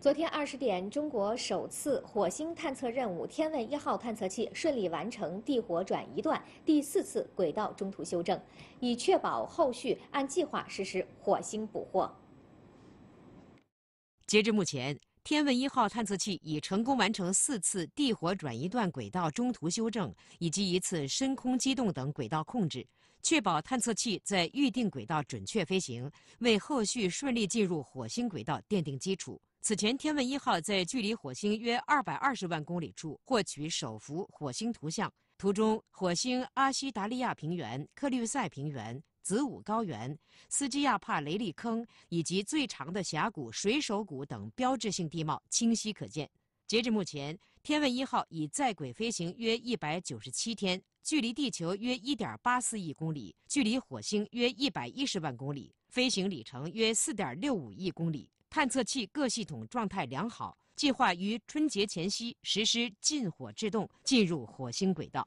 昨天二十点，中国首次火星探测任务“天问一号”探测器顺利完成地火转移段第四次轨道中途修正，以确保后续按计划实施火星捕获。截至目前，“天问一号”探测器已成功完成四次地火转移段轨道中途修正以及一次深空机动等轨道控制，确保探测器在预定轨道准确飞行，为后续顺利进入火星轨道奠定基础。此前，天问一号在距离火星约二百二十万公里处获取首幅火星图像，图中火星阿西达利亚平原、克律塞平原、子午高原、斯基亚帕雷利坑以及最长的峡谷水手谷等标志性地貌清晰可见。截至目前，天问一号已在轨飞行约一百九十七天，距离地球约一点八四亿公里，距离火星约一百一十万公里，飞行里程约四点六五亿公里。探测器各系统状态良好，计划于春节前夕实施近火制动，进入火星轨道。